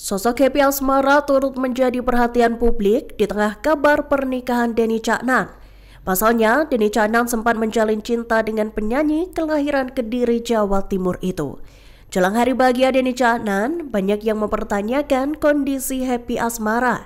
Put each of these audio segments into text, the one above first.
Sosok Happy Asmara turut menjadi perhatian publik di tengah kabar pernikahan Denny Caknan. Pasalnya, Denny Caknan sempat menjalin cinta dengan penyanyi kelahiran Kediri, Jawa Timur itu. Jelang hari bahagia Denny Caknan, banyak yang mempertanyakan kondisi Happy Asmara.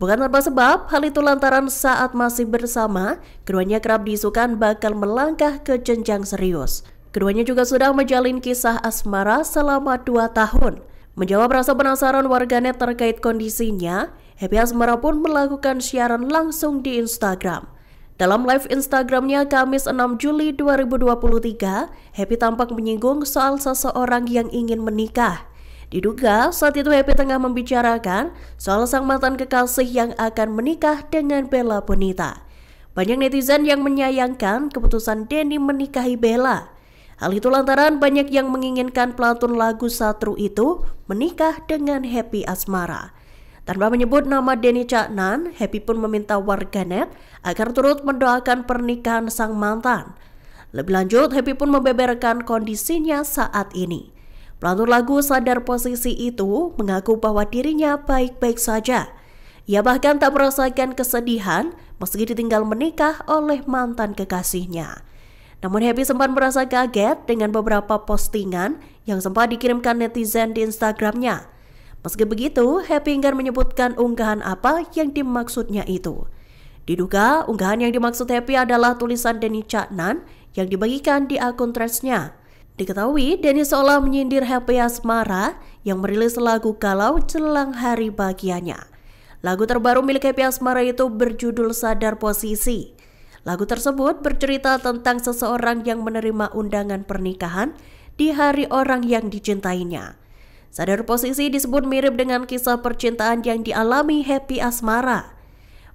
Bukan tanpa sebab, hal itu lantaran saat masih bersama, keduanya kerap diisukan bakal melangkah ke jenjang serius. Keduanya juga sudah menjalin kisah asmara selama dua tahun. Menjawab rasa penasaran warganet terkait kondisinya, Happy Asmara pun melakukan siaran langsung di Instagram. Dalam live Instagramnya Kamis 6 Juli 2023, Happy tampak menyinggung soal seseorang yang ingin menikah. Diduga saat itu Happy tengah membicarakan soal sang mantan kekasih yang akan menikah dengan Bella Bonita. Banyak netizen yang menyayangkan keputusan Denny menikahi Bella. Hal itu lantaran banyak yang menginginkan pelantun lagu Satru itu menikah dengan Happy Asmara. Tanpa menyebut nama Denny Caknan, Happy pun meminta warganet agar turut mendoakan pernikahan sang mantan. Lebih lanjut, Happy pun membeberkan kondisinya saat ini. Pelantun lagu sadar posisi itu mengaku bahwa dirinya baik-baik saja. Ia bahkan tak merasakan kesedihan meski ditinggal menikah oleh mantan kekasihnya. Namun Happy sempat merasa kaget dengan beberapa postingan yang sempat dikirimkan netizen di Instagramnya. Meski begitu, Happy enggan menyebutkan unggahan apa yang dimaksudnya itu. Diduga unggahan yang dimaksud Happy adalah tulisan Denny Caknan yang dibagikan di akun threads Diketahui, Denny seolah menyindir Happy Asmara yang merilis lagu galau jelang hari bahagianya. Lagu terbaru milik Happy Asmara itu berjudul Sadar Posisi. Lagu tersebut bercerita tentang seseorang yang menerima undangan pernikahan di hari orang yang dicintainya. Sadar posisi disebut mirip dengan kisah percintaan yang dialami Happy Asmara.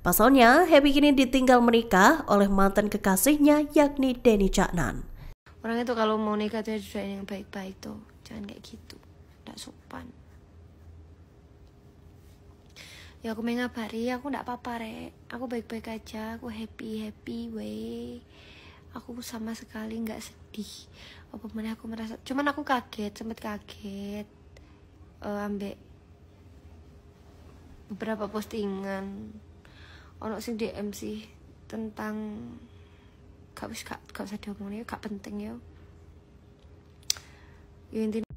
Pasalnya, Happy kini ditinggal menikah oleh mantan kekasihnya yakni Denny Caknan. Orang itu kalau mau nikah tuh yang baik-baik tuh, jangan kayak gitu, tidak sopan ya aku main ngabari aku ndak apa-apa rek aku baik-baik aja aku happy happy way aku sama sekali nggak sedih apa mana aku merasa cuman aku kaget sempet kaget uh, ambek beberapa postingan ono sing DM sih tentang gak bisa gak gak usah diomongin ya, gak penting yo ya. ya intinya